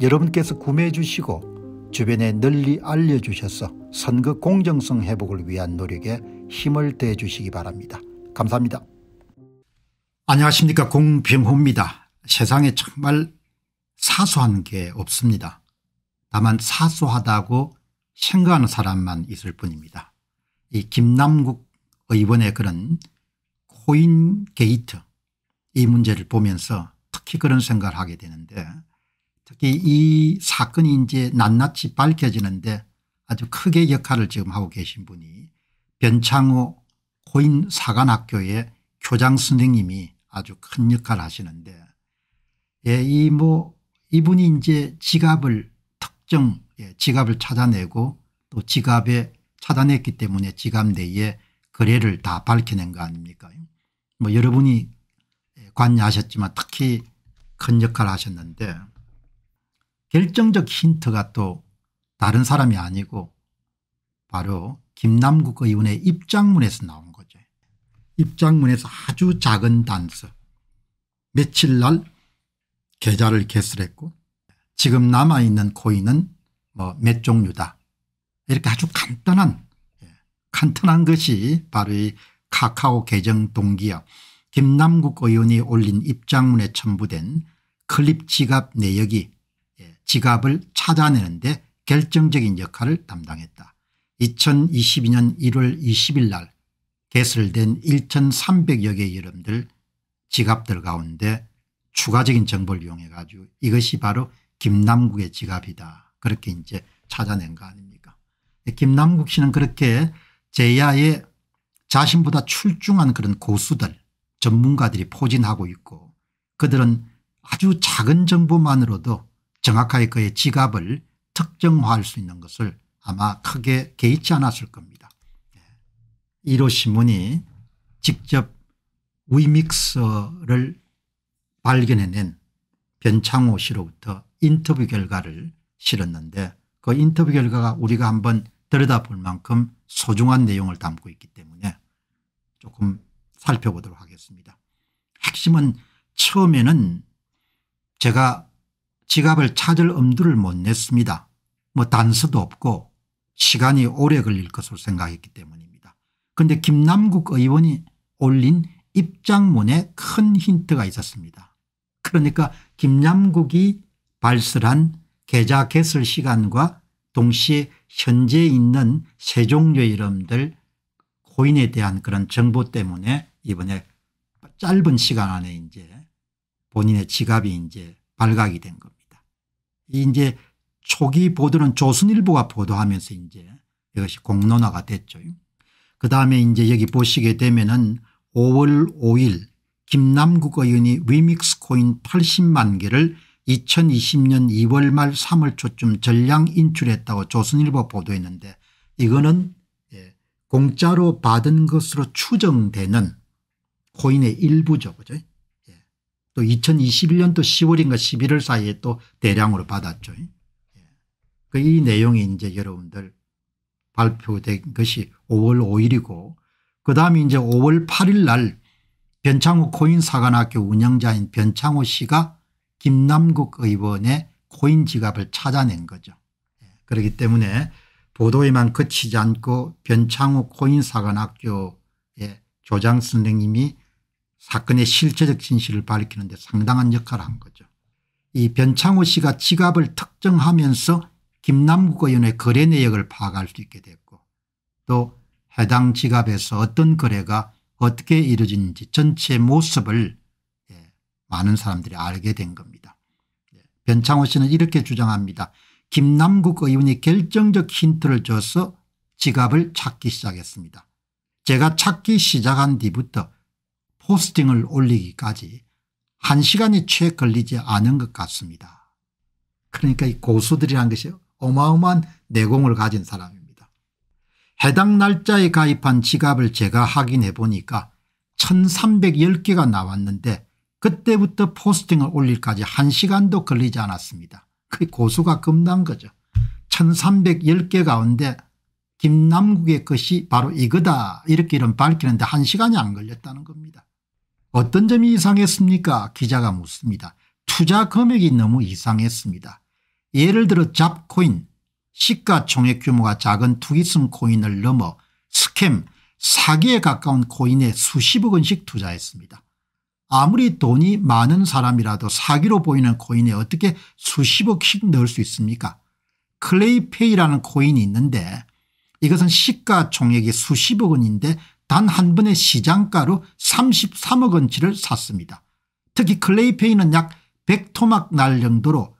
여러분께서 구매해 주시고 주변에 널리 알려주셔서 선거 공정성 회복을 위한 노력에 힘을 대해 주시기 바랍니다. 감사합니다. 안녕하십니까 공병호입니다. 세상에 정말 사소한 게 없습니다. 다만 사소하다고 생각하는 사람만 있을 뿐입니다. 이 김남국 의원의 그런 코인 게이트 이 문제를 보면서 특히 그런 생각을 하게 되는데 특히 이 사건이 이제 낱낱이 밝혀지는데 아주 크게 역할을 지금 하고 계신 분이 변창호 고인 사관학교의 교장 선생님이 아주 큰 역할을 하시는데 예, 이뭐 이분이 이제 지갑을 특정 예, 지갑을 찾아내고 또 지갑에 찾아냈기 때문에 지갑 내에 거래를 다 밝혀낸 거 아닙니까 뭐 여러분이 예, 관여하셨지만 특히 큰 역할을 하셨는데 결정적 힌트가 또 다른 사람이 아니고 바로 김남국 의원의 입장문에서 나온 거죠. 입장문에서 아주 작은 단서 며칠 날 계좌를 개설했고 지금 남아있는 코인은 뭐 몇 종류다 이렇게 아주 간단한 예, 간단한 것이 바로 이 카카오 계정 동기업 김남국 의원이 올린 입장문에 첨부된 클립 지갑 내역이 지갑을 찾아내는데 결정적인 역할을 담당했다. 2022년 1월 20일 날 개설된 1300여 개의 이름들 지갑들 가운데 추가적인 정보를 이용해 가지고 이것이 바로 김남국의 지갑이다. 그렇게 이제 찾아낸 거 아닙니까 네, 김남국 씨는 그렇게 제야의 자신보다 출중한 그런 고수들 전문가들이 포진하고 있고 그들은 아주 작은 정보만으로도 정확하게 그의 지갑을 특정화할 수 있는 것을 아마 크게 개의치 않았을 겁니다. 예. 이로 시문이 직접 위믹스를 발견해낸 변창호 씨로부터 인터뷰 결과를 실었는데 그 인터뷰 결과가 우리가 한번 들여다볼 만큼 소중한 내용을 담고 있기 때문에 조금 살펴보도록 하겠습니다. 핵심은 처음에는 제가 지갑을 찾을 엄두를 못 냈습니다. 뭐 단서도 없고 시간이 오래 걸릴 것으로 생각했기 때문입니다. 그런데 김남국 의원이 올린 입장문에 큰 힌트가 있었습니다. 그러니까 김남국이 발설한 계좌 개설 시간과 동시에 현재 있는 세종료 이름들 고인에 대한 그런 정보 때문에 이번에 짧은 시간 안에 이제 본인의 지갑이 이제 발각이 된 겁니다. 이제 초기 보도는 조선일보가 보도하면서 이제 이것이 공론화가 됐죠. 그다음에 이제 여기 보시게 되면은 5월 5일 김남국 의원이 위믹스 코인 80만 개를 2020년 2월 말 3월 초쯤 전량 인출했다고 조선일보 보도했는데 이거는 예, 공짜로 받은 것으로 추정되는 코인의 일부죠. 그죠? 또 2021년도 10월인가 11월 사이에 또 대량으로 받았죠. 예. 그 이 내용이 이제 여러분들 발표된 것이 5월 5일이고 그 다음에 이제 5월 8일 날 변창호 코인 사관학교 운영자인 변창호 씨가 김남국 의원의 코인 지갑을 찾아낸 거죠. 예. 그렇기 때문에 보도에만 그치지 않고 변창호 코인 사관학교의 조장 선생님이 사건의 실체적 진실을 밝히는 데 상당한 역할을 한 거죠. 이 변창호 씨가 지갑을 특정하면서 김남국 의원의 거래 내역을 파악할 수 있게 됐고 또 해당 지갑에서 어떤 거래가 어떻게 이루어지는지 전체 모습을 예, 많은 사람들이 알게 된 겁니다. 예, 변창호 씨는 이렇게 주장합니다. 김남국 의원이 결정적 힌트를 줘서 지갑을 찾기 시작했습니다. 제가 찾기 시작한 뒤부터 포스팅을 올리기까지 한시간이채 걸리지 않은 것 같습니다. 그러니까 이 고수들이란 것이 어마어마한 내공을 가진 사람입니다. 해당 날짜에 가입한 지갑을 제가 확인해 보니까 1310개가 나왔는데 그때부터 포스팅을 올릴까지 1시간도 걸리지 않았습니다. 그 고수가 겁난 거죠. 1310개 가운데 김남국의 것이 바로 이거다 이렇게 이름 밝히는데 1시간이 안 걸렸다는 겁니다. 어떤 점이 이상했습니까 기자가 묻습니다. 투자 금액이 너무 이상했습니다. 예를 들어 잡코인 시가총액 규모가 작은 투기성 코인을 넘어 스캠 사기에 가까운 코인에 수십억 원씩 투자했습니다. 아무리 돈이 많은 사람이라도 사기로 보이는 코인에 어떻게 수십억씩 넣을 수 있습니까 클레이페이라는 코인이 있는데 이것은 시가총액이 수십억 원인데 단한 번의 시장가로 33억 원치를 샀습니다. 특히 클레이페이는 약 100토막 날 정도로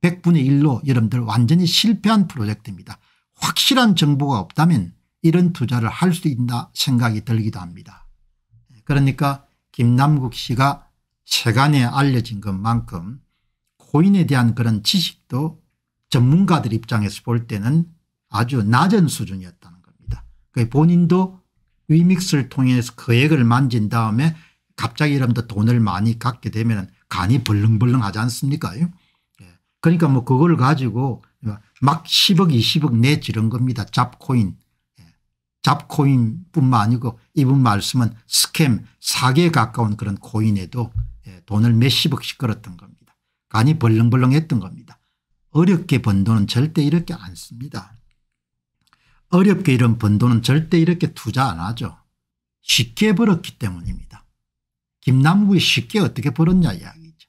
100분의 1로 여러분들 완전히 실패한 프로젝트입니다. 확실한 정보가 없다면 이런 투자를 할 수 있나 생각이 들기도 합니다. 그러니까 김남국 씨가 세간에 알려진 것만큼 코인에 대한 그런 지식도 전문가들 입장에서 볼 때는 아주 낮은 수준이었다는 겁니다. 그 본인도 위믹스를 통해서 거액을 그 만진 다음에 갑자기 이러면 돈을 많이 갖게 되면 간이 벌렁벌렁 하지 않습니까? 예. 그러니까 뭐 그걸 가지고 막 10억 20억 내지른 겁니다. 잡코인. 예. 잡코인 뿐만 아니고 이분 말씀은 스캠 사기에 가까운 그런 코인에도 예, 돈을 몇십억씩 걸었던 겁니다. 간이 벌렁벌렁 했던 겁니다. 어렵게 번 돈은 절대 이렇게 안 씁니다. 어렵게 이런 번돈은 절대 이렇게 투자 안 하죠. 쉽게 벌었기 때문입니다. 김남국이 쉽게 어떻게 벌었냐 이야기죠.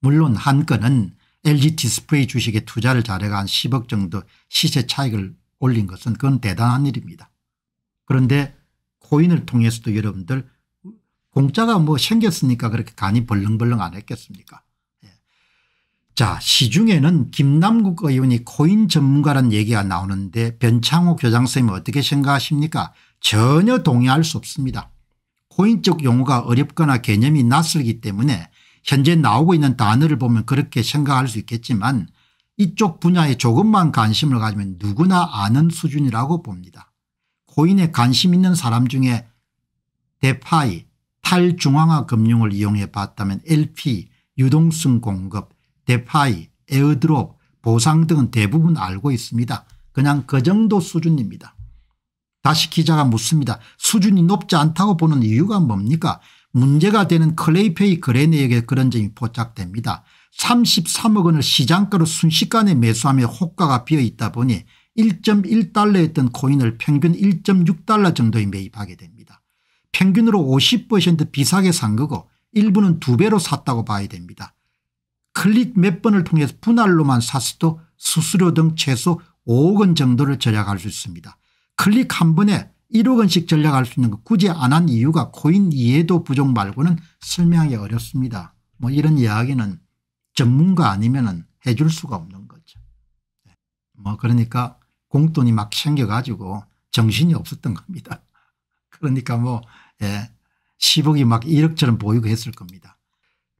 물론 한 건은 LG 디스플레이 주식에 투자를 잘해가 한 10억 정도 시세 차익을 올린 것은 그건 대단한 일입니다. 그런데 코인을 통해서도 여러분들 공짜가 뭐 생겼으니까 그렇게 간이 벌렁벌렁 안 했겠습니까 자 시중에는 김남국 의원이 코인 전문가란 얘기가 나오는데 변창호 교장선생님 어떻게 생각하십니까 전혀 동의할 수 없습니다. 코인적 용어가 어렵거나 개념이 낯설기 때문에 현재 나오고 있는 단어를 보면 그렇게 생각할 수 있겠지만 이쪽 분야에 조금만 관심을 가지면 누구나 아는 수준이라고 봅니다. 코인에 관심 있는 사람 중에 대파이 탈중앙화 금융을 이용해 봤다면 LP 유동성 공급 데파이, 에어드롭, 보상 등은 대부분 알고 있습니다. 그냥 그 정도 수준입니다. 다시 기자가 묻습니다. 수준이 높지 않다고 보는 이유가 뭡니까? 문제가 되는 클레이페이 그레네에게 그런 점이 포착됩니다. 33억 원을 시장가로 순식간에 매수하며 호가가 비어있다 보니 1.1달러였던 코인을 평균 1.6달러 정도에 매입하게 됩니다. 평균으로 50% 비싸게 산 거고 일부는 두배로 샀다고 봐야 됩니다. 클릭 몇 번을 통해서 분할로만 샀어도 수수료 등 최소 5억 원 정도를 절약할 수 있습니다. 클릭 한 번에 1억 원씩 절약할 수 있는 거 굳이 안 한 이유가 코인 이해도 부족 말고는 설명하기 어렵습니다. 뭐 이런 이야기는 전문가 아니면 해줄 수가 없는 거죠. 네. 뭐 그러니까 공돈이 막 생겨가지고 정신이 없었던 겁니다. 그러니까 뭐 예, 10억이 막 1억처럼 보이고 했을 겁니다.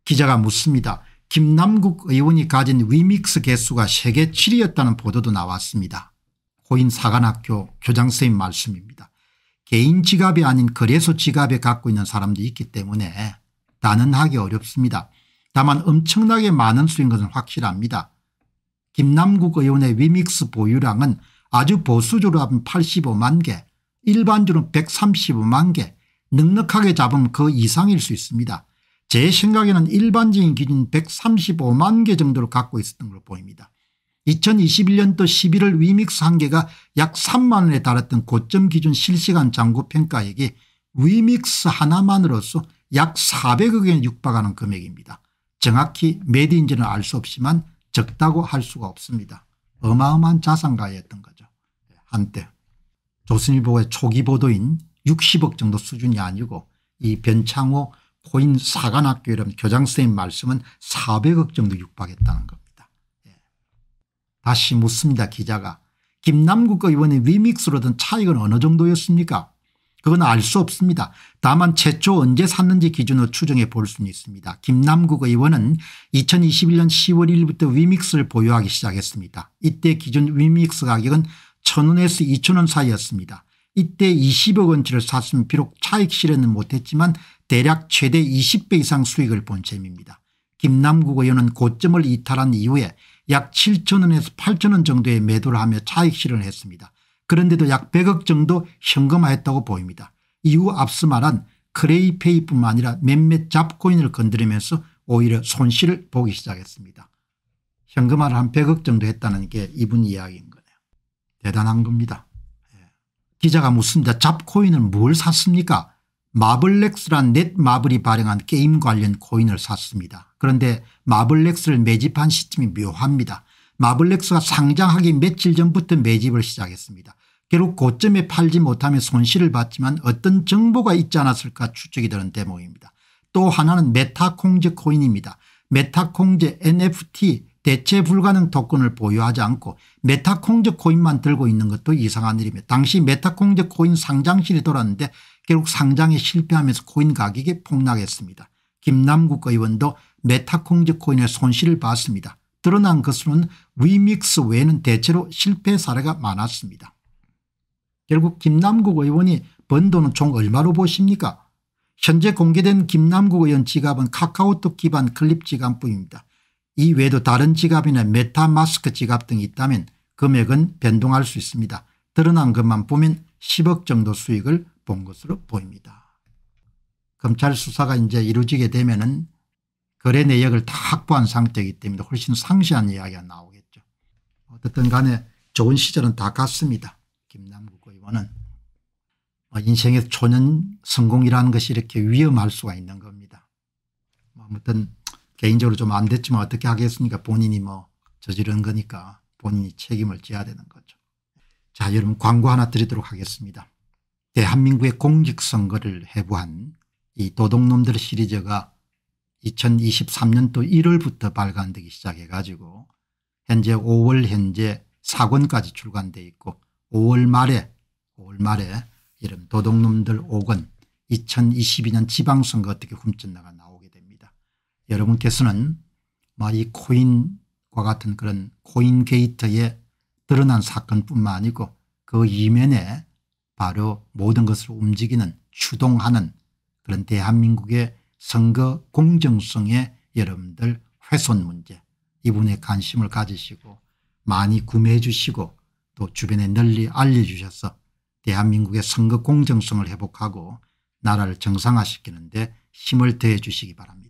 기자가 묻습니다. 김남국 의원이 가진 위믹스 개수가 세계 7위였다는 보도도 나왔습니다. 고인 사관학교 교장선생님 말씀입니다. 개인 지갑이 아닌 거래소 지갑에 갖고 있는 사람도 있기 때문에 단언하기 어렵습니다. 다만 엄청나게 많은 수인 것은 확실합니다. 김남국 의원의 위믹스 보유량은 아주 보수적으로 하면 85만 개 일반적으로 135만 개 넉넉하게 잡으면 그 이상일 수 있습니다. 제 생각에는 일반적인 기준 135만 개 정도를 갖고 있었던 걸로 보입니다. 2021년도 11월 위믹스 한 개가 약 3만 원에 달했던 고점 기준 실시간 장고 평가액이 위믹스 하나만으로서 약 400억에 육박하는 금액입니다. 정확히 매디인지는 알 수 없지만 적다고 할 수가 없습니다. 어마어마한 자산가였던 거죠. 한때 조선일보의 초기 보도인 60억 정도 수준이 아니고 이 변창호 코인 사관학교 이름 교장 선생님 말씀은 400억 정도 육박했다는 겁니다. 예. 다시 묻습니다 기자가. 김남국 의원의 리믹스로 든 차익은 어느 정도였습니까 그건 알 수 없습니다. 다만 최초 언제 샀는지 기준으로 추정해 볼 수는 있습니다. 김남국 의원은 2021년 10월 1일부터 위믹스를 보유하기 시작했습니다. 이때 기준 위믹스 가격은 1000원에서 2000원 사이였습니다. 이때 20억 원치를 샀으면 비록 차익 실현은 못했지만 대략 최대 20배 이상 수익을 본 셈입니다. 김남국 의원은 고점을 이탈한 이후에 약 7천 원에서 8천 원 정도의 매도를 하며 차익 실현을 했습니다. 그런데도 약 100억 정도 현금화했다고 보입니다. 이후 앞서 말한 크레이페이뿐만 아니라 몇몇 잡코인을 건드리면서 오히려 손실을 보기 시작했습니다. 현금화를 한 100억 정도 했다는 게 이분 이야기인 거네요. 대단한 겁니다. 기자가 묻습니다. 잡코인은 뭘 샀습니까? 마블렉스란 넷마블이 발행한 게임 관련 코인을 샀습니다. 그런데 마블렉스를 매집한 시점이 묘합니다. 마블렉스가 상장하기 며칠 전부터 매집을 시작했습니다. 결국 고점에 팔지 못하면 손실을 봤지만 어떤 정보가 있지 않았을까 추측이 되는 대목입니다. 또 하나는 메타콩제 코인입니다. 메타콩제 NFT 대체 불가능 토큰을 보유하지 않고 메타콩즈 코인만 들고 있는 것도 이상한 일입니다. 당시 메타콩즈 코인 상장실이 돌았는데 결국 상장에 실패하면서 코인 가격이 폭락했습니다. 김남국 의원도 메타콩즈 코인의 손실을 봤습니다. 드러난 것으로는 위믹스 외에는 대체로 실패 사례가 많았습니다. 결국 김남국 의원이 번 돈은 총 얼마로 보십니까? 현재 공개된 김남국 의원 지갑은 카카오톡 기반 클립 지갑뿐입니다. 이 외에도 다른 지갑이나 메타마스크 지갑 등이 있다면 금액은 변동할 수 있습니다. 드러난 것만 보면 10억 정도 수익을 본 것으로 보입니다. 검찰 수사가 이제 이루어지게 되면 은 거래 내역을 다 확보한 상태이기 때문에 훨씬 상세한 이야기가 나오겠죠. 어쨌든 간에 좋은 시절은 다 갔습니다. 김남국 의원은 뭐 인생의 초년 성공이라는 것이 이렇게 위험할 수가 있는 겁니다. 뭐 아무튼 개인적으로 좀 안 됐지만 어떻게 하겠습니까 본인이 뭐 저지른 거니까 본인이 책임을 져야 되는 거죠. 자 여러분 광고 하나 드리도록 하겠습니다. 대한민국의 공직선거를 해부한 이 도둑놈들 시리즈가 2023년도 1월부터 발간되기 시작해 가지고 현재 5월 현재 4권까지 출간돼 있고 5월 말에 5월 말에 이런 도둑놈들 5권 2022년 지방선거 어떻게 훔쳤나가 나오 여러분께서는 마이 코인과 같은 그런 코인 게이트에 드러난 사건뿐만 아니고 그 이면에 바로 모든 것을 움직이는 추동하는 그런 대한민국의 선거 공정성에 여러분들 훼손 문제 이분의 관심을 가지시고 많이 구매해 주시고 또 주변에 널리 알려주셔서 대한민국의 선거 공정성을 회복하고 나라를 정상화시키는 데 힘을 더해 주시기 바랍니다.